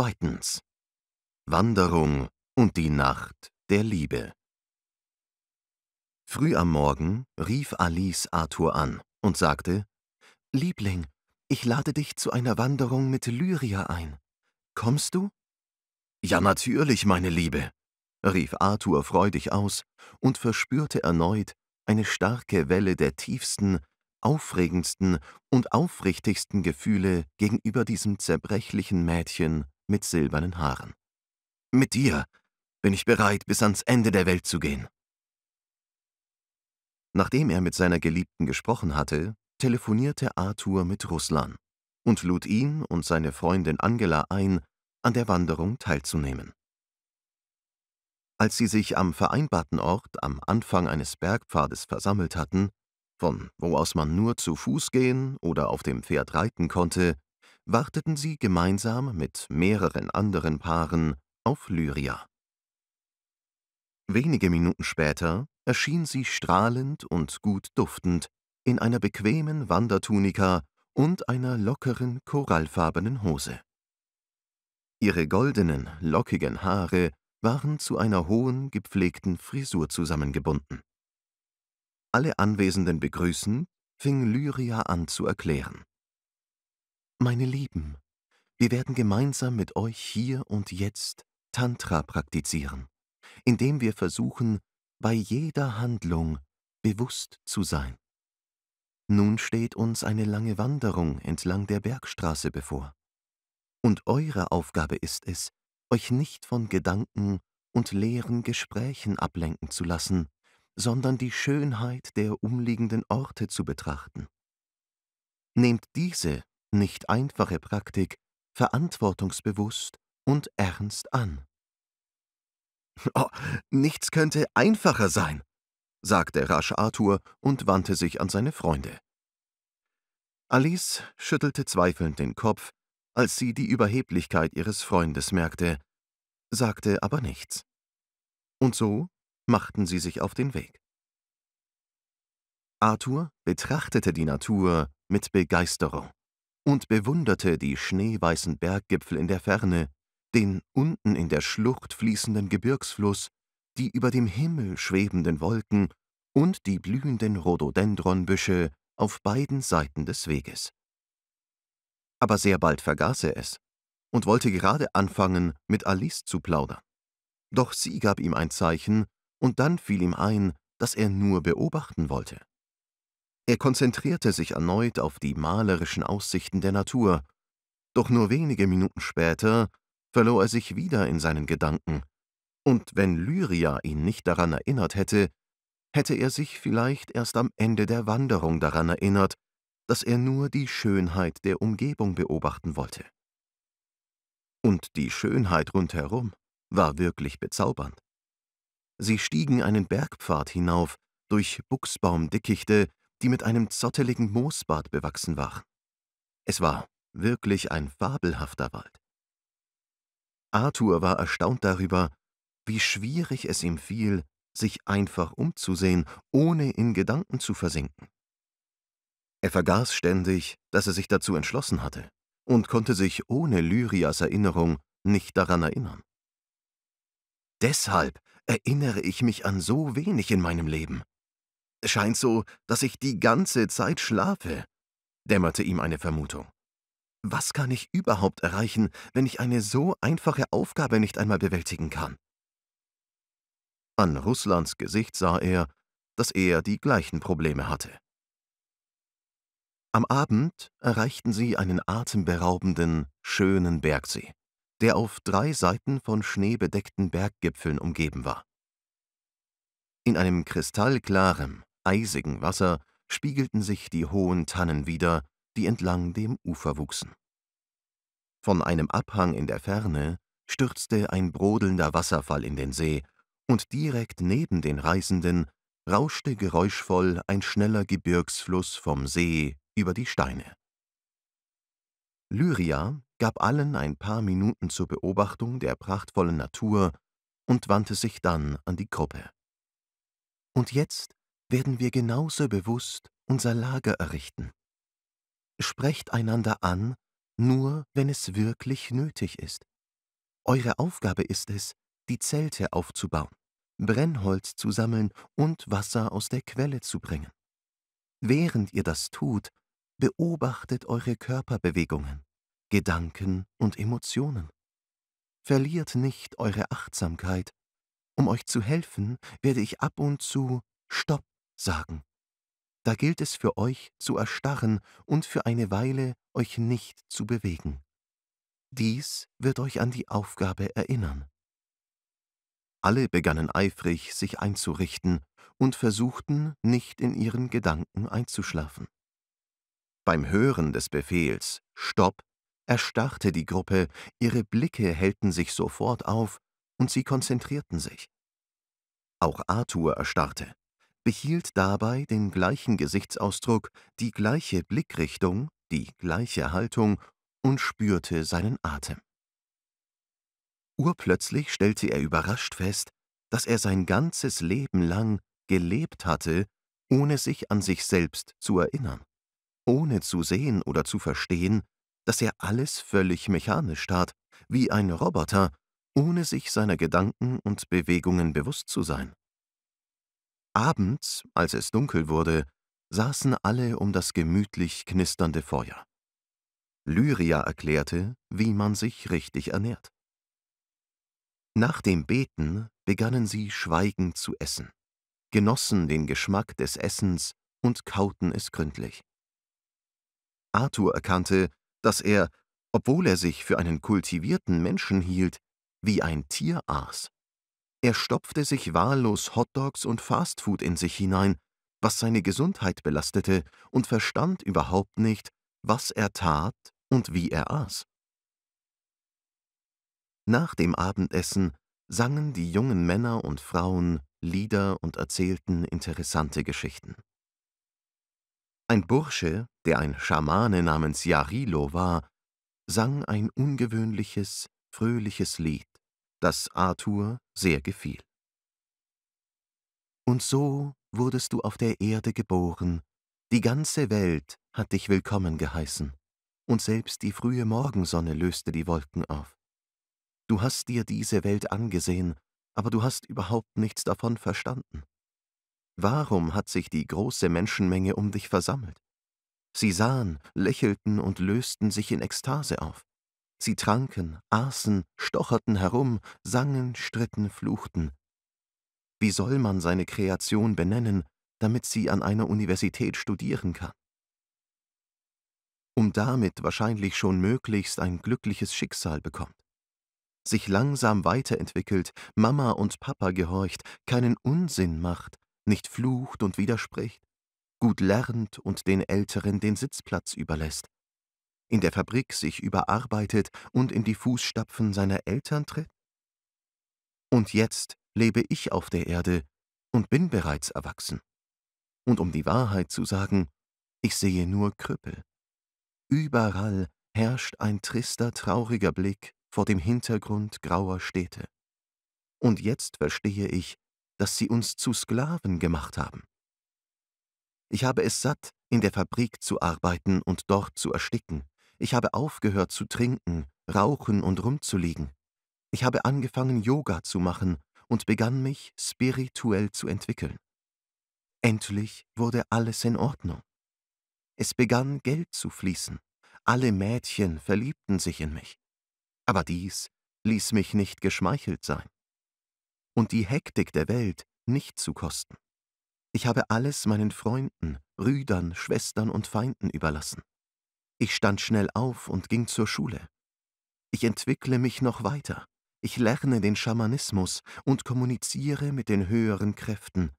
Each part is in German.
Zweitens Wanderung und die Nacht der Liebe. Früh am Morgen rief Alice Arthur an und sagte Liebling, ich lade dich zu einer Wanderung mit Lyria ein. Kommst du? Ja natürlich, meine Liebe, rief Arthur freudig aus und verspürte erneut eine starke Welle der tiefsten, aufregendsten und aufrichtigsten Gefühle gegenüber diesem zerbrechlichen Mädchen mit silbernen Haaren. Mit dir bin ich bereit, bis ans Ende der Welt zu gehen. Nachdem er mit seiner Geliebten gesprochen hatte, telefonierte Arthur mit Ruslan und lud ihn und seine Freundin Angela ein, an der Wanderung teilzunehmen. Als sie sich am vereinbarten Ort am Anfang eines Bergpfades versammelt hatten, von wo aus man nur zu Fuß gehen oder auf dem Pferd reiten konnte, warteten sie gemeinsam mit mehreren anderen Paaren auf Lyria. Wenige Minuten später erschien sie strahlend und gut duftend in einer bequemen Wandertunika und einer lockeren korallfarbenen Hose. Ihre goldenen, lockigen Haare waren zu einer hohen, gepflegten Frisur zusammengebunden. Alle Anwesenden begrüßend, fing Lyria an zu erklären. Meine Lieben, wir werden gemeinsam mit euch hier und jetzt Tantra praktizieren, indem wir versuchen, bei jeder Handlung bewusst zu sein. Nun steht uns eine lange Wanderung entlang der Bergstraße bevor. Und eure Aufgabe ist es, euch nicht von Gedanken und leeren Gesprächen ablenken zu lassen, sondern die Schönheit der umliegenden Orte zu betrachten. Nehmt diese nicht einfache Praktik verantwortungsbewusst und ernst an. Oh, nichts könnte einfacher sein, sagte rasch Arthur und wandte sich an seine Freunde. Alice schüttelte zweifelnd den Kopf, als sie die Überheblichkeit ihres Freundes merkte, sagte aber nichts. Und so machten sie sich auf den Weg. Arthur betrachtete die Natur mit Begeisterung und bewunderte die schneeweißen Berggipfel in der Ferne, den unten in der Schlucht fließenden Gebirgsfluss, die über dem Himmel schwebenden Wolken und die blühenden Rhododendronbüsche auf beiden Seiten des Weges. Aber sehr bald vergaß er es und wollte gerade anfangen, mit Alice zu plaudern. Doch sie gab ihm ein Zeichen, und dann fiel ihm ein, dass er nur beobachten wollte. Er konzentrierte sich erneut auf die malerischen Aussichten der Natur, doch nur wenige Minuten später verlor er sich wieder in seinen Gedanken, und wenn Lyria ihn nicht daran erinnert hätte, hätte er sich vielleicht erst am Ende der Wanderung daran erinnert, dass er nur die Schönheit der Umgebung beobachten wollte. Und die Schönheit rundherum war wirklich bezaubernd. Sie stiegen einen Bergpfad hinauf, durch Buchsbaumdickichte, die mit einem zotteligen Moosbad bewachsen waren. Es war wirklich ein fabelhafter Wald. Arthur war erstaunt darüber, wie schwierig es ihm fiel, sich einfach umzusehen, ohne in Gedanken zu versinken. Er vergaß ständig, dass er sich dazu entschlossen hatte und konnte sich ohne Lyrias Erinnerung nicht daran erinnern. Deshalb erinnere ich mich an so wenig in meinem Leben, es Scheint so, dass ich die ganze Zeit schlafe, dämmerte ihm eine Vermutung. Was kann ich überhaupt erreichen, wenn ich eine so einfache Aufgabe nicht einmal bewältigen kann? An Russlands Gesicht sah er, dass er die gleichen Probleme hatte. Am Abend erreichten sie einen atemberaubenden, schönen Bergsee, der auf drei Seiten von schneebedeckten Berggipfeln umgeben war. In einem kristallklaren, eisigen Wasser spiegelten sich die hohen Tannen wieder, die entlang dem Ufer wuchsen. Von einem Abhang in der Ferne stürzte ein brodelnder Wasserfall in den See, und direkt neben den Reisenden rauschte geräuschvoll ein schneller Gebirgsfluss vom See über die Steine. Lyria gab allen ein paar Minuten zur Beobachtung der prachtvollen Natur und wandte sich dann an die Gruppe. Und jetzt werden wir genauso bewusst unser Lager errichten. Sprecht einander an, nur wenn es wirklich nötig ist. Eure Aufgabe ist es, die Zelte aufzubauen, Brennholz zu sammeln und Wasser aus der Quelle zu bringen. Während ihr das tut, beobachtet eure Körperbewegungen, Gedanken und Emotionen. Verliert nicht eure Achtsamkeit. Um euch zu helfen, werde ich ab und zu Stopp sagen. Da gilt es für euch zu erstarren und für eine Weile euch nicht zu bewegen. Dies wird euch an die Aufgabe erinnern. Alle begannen eifrig, sich einzurichten und versuchten, nicht in ihren Gedanken einzuschlafen. Beim Hören des Befehls Stopp erstarrte die Gruppe, ihre Blicke hellten sich sofort auf und sie konzentrierten sich. Auch Arthur erstarrte behielt dabei den gleichen Gesichtsausdruck, die gleiche Blickrichtung, die gleiche Haltung und spürte seinen Atem. Urplötzlich stellte er überrascht fest, dass er sein ganzes Leben lang gelebt hatte, ohne sich an sich selbst zu erinnern, ohne zu sehen oder zu verstehen, dass er alles völlig mechanisch tat, wie ein Roboter, ohne sich seiner Gedanken und Bewegungen bewusst zu sein. Abends, als es dunkel wurde, saßen alle um das gemütlich knisternde Feuer. Lyria erklärte, wie man sich richtig ernährt. Nach dem Beten begannen sie schweigend zu essen, genossen den Geschmack des Essens und kauten es gründlich. Arthur erkannte, dass er, obwohl er sich für einen kultivierten Menschen hielt, wie ein Tier aß. Er stopfte sich wahllos Hotdogs und Fastfood in sich hinein, was seine Gesundheit belastete, und verstand überhaupt nicht, was er tat und wie er aß. Nach dem Abendessen sangen die jungen Männer und Frauen Lieder und erzählten interessante Geschichten. Ein Bursche, der ein Schamane namens Yarilo war, sang ein ungewöhnliches, fröhliches Lied, das Arthur sehr gefiel. Und so wurdest du auf der Erde geboren, die ganze Welt hat dich willkommen geheißen, und selbst die frühe Morgensonne löste die Wolken auf. Du hast dir diese Welt angesehen, aber du hast überhaupt nichts davon verstanden. Warum hat sich die große Menschenmenge um dich versammelt? Sie sahen, lächelten und lösten sich in Ekstase auf. Sie tranken, aßen, stocherten herum, sangen, stritten, fluchten. Wie soll man seine Kreation benennen, damit sie an einer Universität studieren kann? Um damit wahrscheinlich schon möglichst ein glückliches Schicksal bekommt sich langsam weiterentwickelt, Mama und Papa gehorcht, keinen Unsinn macht, nicht flucht und widerspricht, gut lernt und den Älteren den Sitzplatz überlässt, in der Fabrik sich überarbeitet und in die Fußstapfen seiner Eltern tritt? Und jetzt lebe ich auf der Erde und bin bereits erwachsen. Und um die Wahrheit zu sagen, ich sehe nur Krüppel. Überall herrscht ein trister, trauriger Blick vor dem Hintergrund grauer Städte. Und jetzt verstehe ich, dass sie uns zu Sklaven gemacht haben. Ich habe es satt, in der Fabrik zu arbeiten und dort zu ersticken, ich habe aufgehört zu trinken, rauchen und rumzuliegen. Ich habe angefangen, Yoga zu machen und begann mich spirituell zu entwickeln. Endlich wurde alles in Ordnung. Es begann Geld zu fließen. Alle Mädchen verliebten sich in mich. Aber dies ließ mich nicht geschmeichelt sein. Und die Hektik der Welt nicht zu kosten. Ich habe alles meinen Freunden, Brüdern, Schwestern und Feinden überlassen. Ich stand schnell auf und ging zur Schule. Ich entwickle mich noch weiter. Ich lerne den Schamanismus und kommuniziere mit den höheren Kräften.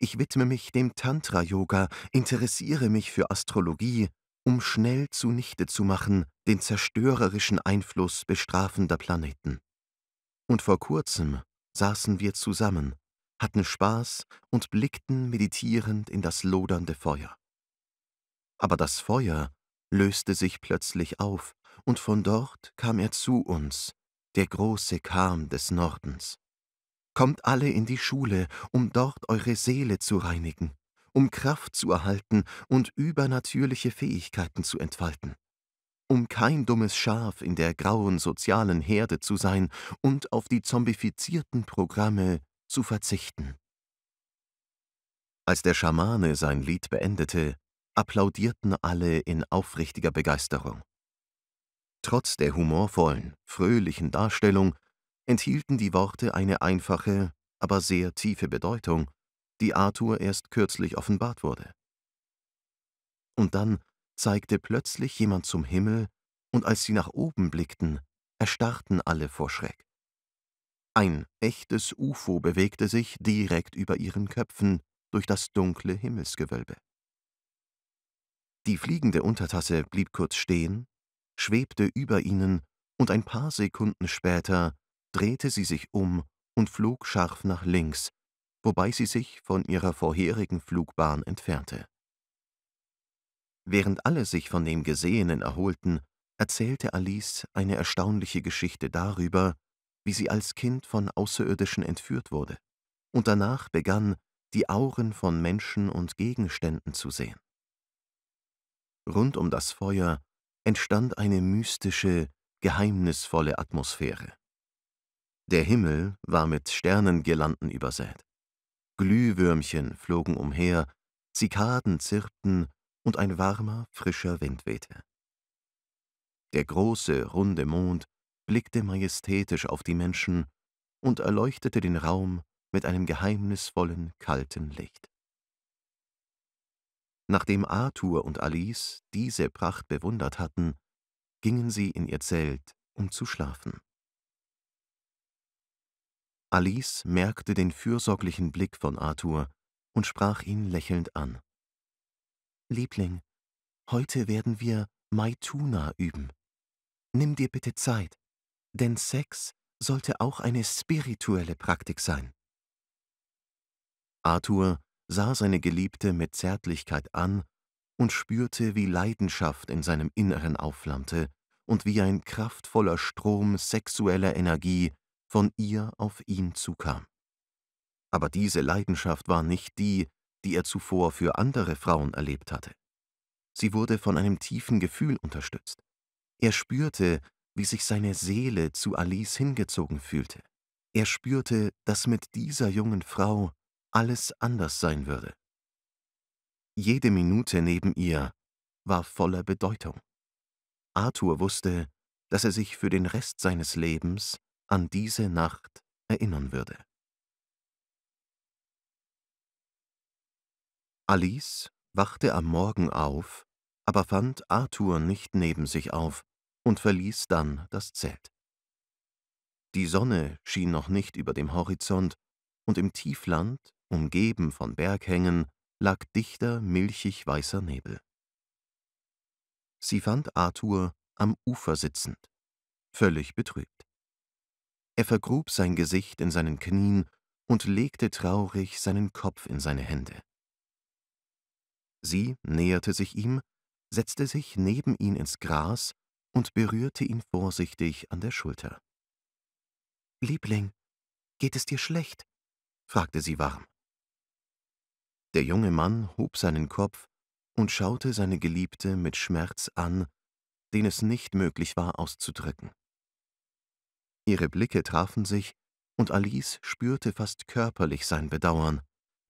Ich widme mich dem Tantra-Yoga, interessiere mich für Astrologie, um schnell zunichte zu machen den zerstörerischen Einfluss bestrafender Planeten. Und vor kurzem saßen wir zusammen, hatten Spaß und blickten meditierend in das lodernde Feuer. Aber das Feuer löste sich plötzlich auf, und von dort kam er zu uns, der große Kam des Nordens. Kommt alle in die Schule, um dort eure Seele zu reinigen, um Kraft zu erhalten und übernatürliche Fähigkeiten zu entfalten um kein dummes Schaf in der grauen sozialen Herde zu sein und auf die zombifizierten Programme zu verzichten. Als der Schamane sein Lied beendete, applaudierten alle in aufrichtiger Begeisterung. Trotz der humorvollen, fröhlichen Darstellung enthielten die Worte eine einfache, aber sehr tiefe Bedeutung, die Arthur erst kürzlich offenbart wurde. Und dann zeigte plötzlich jemand zum Himmel, und als sie nach oben blickten, erstarrten alle vor Schreck. Ein echtes UFO bewegte sich direkt über ihren Köpfen durch das dunkle Himmelsgewölbe. Die fliegende Untertasse blieb kurz stehen, schwebte über ihnen und ein paar Sekunden später drehte sie sich um und flog scharf nach links, wobei sie sich von ihrer vorherigen Flugbahn entfernte. Während alle sich von dem Gesehenen erholten, erzählte Alice eine erstaunliche Geschichte darüber, wie sie als Kind von Außerirdischen entführt wurde und danach begann, die Auren von Menschen und Gegenständen zu sehen rund um das Feuer entstand eine mystische, geheimnisvolle Atmosphäre. Der Himmel war mit Sternengirlanden übersät. Glühwürmchen flogen umher, Zikaden zirpten und ein warmer, frischer Wind wehte. Der große, runde Mond blickte majestätisch auf die Menschen und erleuchtete den Raum mit einem geheimnisvollen, kalten Licht. Nachdem Arthur und Alice diese Pracht bewundert hatten, gingen sie in ihr Zelt, um zu schlafen. Alice merkte den fürsorglichen Blick von Arthur und sprach ihn lächelnd an. Liebling, heute werden wir Maituna üben. Nimm dir bitte Zeit, denn Sex sollte auch eine spirituelle Praktik sein. Arthur sah seine Geliebte mit Zärtlichkeit an und spürte, wie Leidenschaft in seinem Inneren aufflammte und wie ein kraftvoller Strom sexueller Energie von ihr auf ihn zukam. Aber diese Leidenschaft war nicht die, die er zuvor für andere Frauen erlebt hatte. Sie wurde von einem tiefen Gefühl unterstützt. Er spürte, wie sich seine Seele zu Alice hingezogen fühlte. Er spürte, dass mit dieser jungen Frau alles anders sein würde. Jede Minute neben ihr war voller Bedeutung. Arthur wusste, dass er sich für den Rest seines Lebens an diese Nacht erinnern würde. Alice wachte am Morgen auf, aber fand Arthur nicht neben sich auf und verließ dann das Zelt. Die Sonne schien noch nicht über dem Horizont, und im Tiefland umgeben von Berghängen, lag dichter, milchig weißer Nebel. Sie fand Arthur am Ufer sitzend, völlig betrübt. Er vergrub sein Gesicht in seinen Knien und legte traurig seinen Kopf in seine Hände. Sie näherte sich ihm, setzte sich neben ihn ins Gras und berührte ihn vorsichtig an der Schulter. Liebling, geht es dir schlecht? fragte sie warm. Der junge Mann hob seinen Kopf und schaute seine Geliebte mit Schmerz an, den es nicht möglich war auszudrücken. Ihre Blicke trafen sich, und Alice spürte fast körperlich sein Bedauern,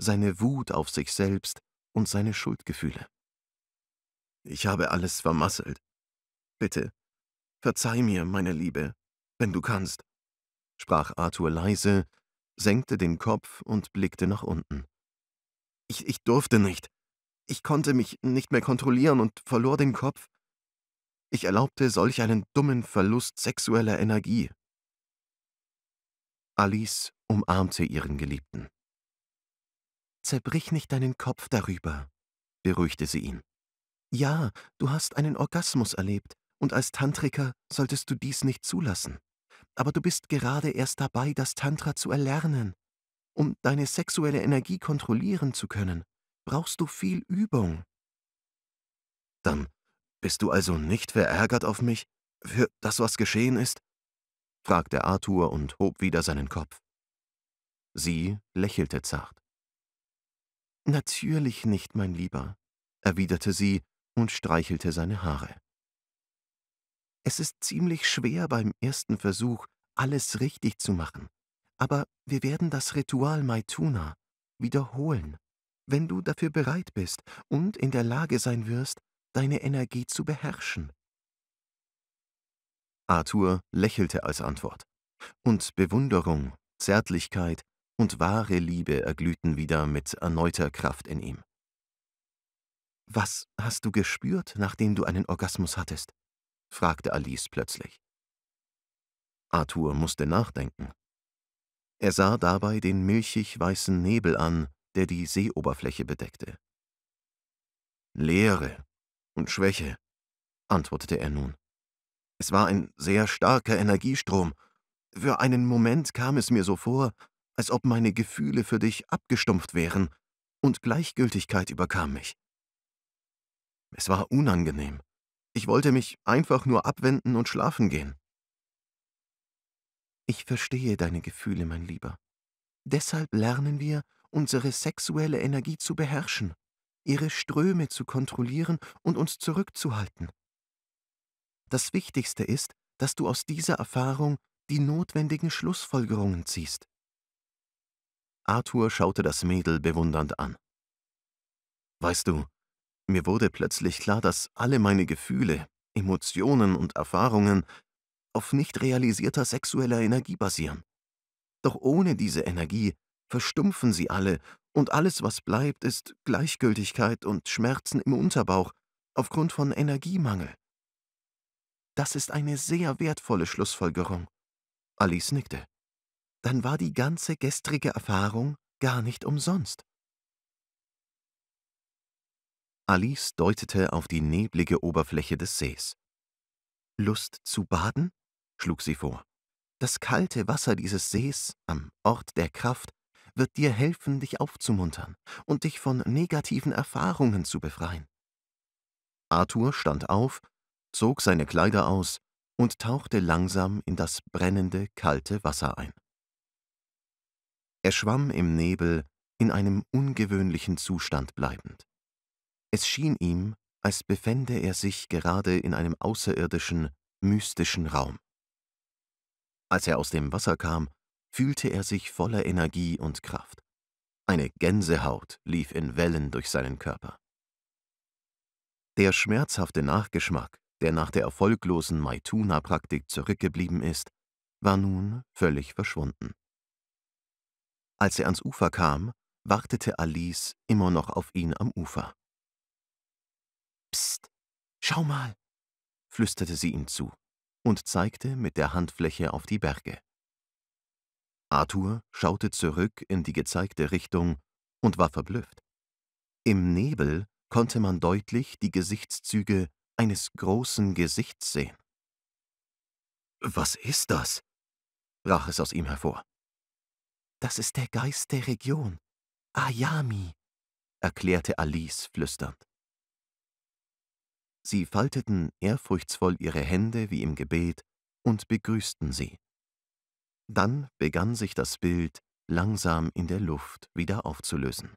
seine Wut auf sich selbst und seine Schuldgefühle. Ich habe alles vermasselt. Bitte, verzeih mir, meine Liebe, wenn du kannst, sprach Arthur leise, senkte den Kopf und blickte nach unten. Ich, ich durfte nicht. Ich konnte mich nicht mehr kontrollieren und verlor den Kopf. Ich erlaubte solch einen dummen Verlust sexueller Energie. Alice umarmte ihren Geliebten. Zerbrich nicht deinen Kopf darüber, beruhigte sie ihn. Ja, du hast einen Orgasmus erlebt, und als Tantriker solltest du dies nicht zulassen. Aber du bist gerade erst dabei, das Tantra zu erlernen, um deine sexuelle Energie kontrollieren zu können, brauchst du viel Übung. Dann bist du also nicht verärgert auf mich für das, was geschehen ist? fragte Arthur und hob wieder seinen Kopf. Sie lächelte zart. Natürlich nicht, mein Lieber, erwiderte sie und streichelte seine Haare. Es ist ziemlich schwer beim ersten Versuch, alles richtig zu machen. Aber wir werden das Ritual Maituna wiederholen, wenn du dafür bereit bist und in der Lage sein wirst, deine Energie zu beherrschen. Arthur lächelte als Antwort, und Bewunderung, Zärtlichkeit und wahre Liebe erglühten wieder mit erneuter Kraft in ihm. Was hast du gespürt, nachdem du einen Orgasmus hattest? fragte Alice plötzlich. Arthur musste nachdenken. Er sah dabei den milchig-weißen Nebel an, der die Seeoberfläche bedeckte. Leere und Schwäche, antwortete er nun. Es war ein sehr starker Energiestrom. Für einen Moment kam es mir so vor, als ob meine Gefühle für dich abgestumpft wären, und Gleichgültigkeit überkam mich. Es war unangenehm. Ich wollte mich einfach nur abwenden und schlafen gehen. Ich verstehe deine Gefühle, mein Lieber. Deshalb lernen wir, unsere sexuelle Energie zu beherrschen, ihre Ströme zu kontrollieren und uns zurückzuhalten. Das Wichtigste ist, dass du aus dieser Erfahrung die notwendigen Schlussfolgerungen ziehst. Arthur schaute das Mädel bewundernd an. Weißt du, mir wurde plötzlich klar, dass alle meine Gefühle, Emotionen und Erfahrungen auf nicht realisierter sexueller Energie basieren. Doch ohne diese Energie verstumpfen sie alle, und alles, was bleibt, ist Gleichgültigkeit und Schmerzen im Unterbauch aufgrund von Energiemangel. Das ist eine sehr wertvolle Schlussfolgerung. Alice nickte. Dann war die ganze gestrige Erfahrung gar nicht umsonst. Alice deutete auf die neblige Oberfläche des Sees. Lust zu baden? schlug sie vor. Das kalte Wasser dieses Sees, am Ort der Kraft, wird dir helfen, dich aufzumuntern und dich von negativen Erfahrungen zu befreien. Arthur stand auf, zog seine Kleider aus und tauchte langsam in das brennende, kalte Wasser ein. Er schwamm im Nebel, in einem ungewöhnlichen Zustand bleibend. Es schien ihm, als befände er sich gerade in einem außerirdischen, mystischen Raum. Als er aus dem Wasser kam, fühlte er sich voller Energie und Kraft. Eine Gänsehaut lief in Wellen durch seinen Körper. Der schmerzhafte Nachgeschmack, der nach der erfolglosen Maituna-Praktik zurückgeblieben ist, war nun völlig verschwunden. Als er ans Ufer kam, wartete Alice immer noch auf ihn am Ufer. Psst, schau mal, flüsterte sie ihm zu und zeigte mit der Handfläche auf die Berge. Arthur schaute zurück in die gezeigte Richtung und war verblüfft. Im Nebel konnte man deutlich die Gesichtszüge eines großen Gesichts sehen. Was ist das? brach es aus ihm hervor. Das ist der Geist der Region, Ayami, erklärte Alice flüsternd. Sie falteten ehrfurchtsvoll ihre Hände wie im Gebet und begrüßten sie. Dann begann sich das Bild langsam in der Luft wieder aufzulösen.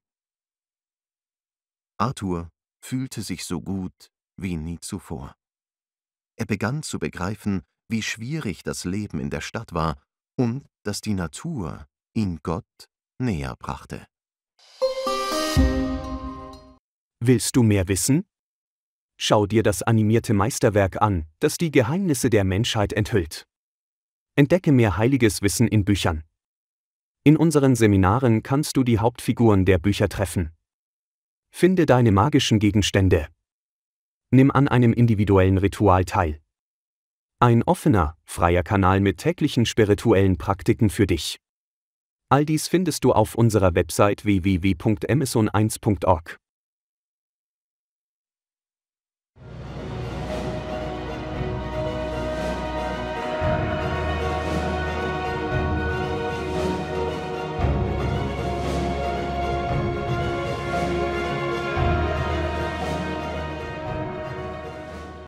Arthur fühlte sich so gut wie nie zuvor. Er begann zu begreifen, wie schwierig das Leben in der Stadt war und dass die Natur ihn Gott näher brachte. Willst du mehr wissen? schau dir das animierte Meisterwerk an, das die Geheimnisse der Menschheit enthüllt. Entdecke mehr heiliges Wissen in Büchern. In unseren Seminaren kannst du die Hauptfiguren der Bücher treffen. Finde deine magischen Gegenstände. Nimm an einem individuellen Ritual teil. Ein offener, freier Kanal mit täglichen spirituellen Praktiken für dich. All dies findest du auf unserer Website wwwemison 1org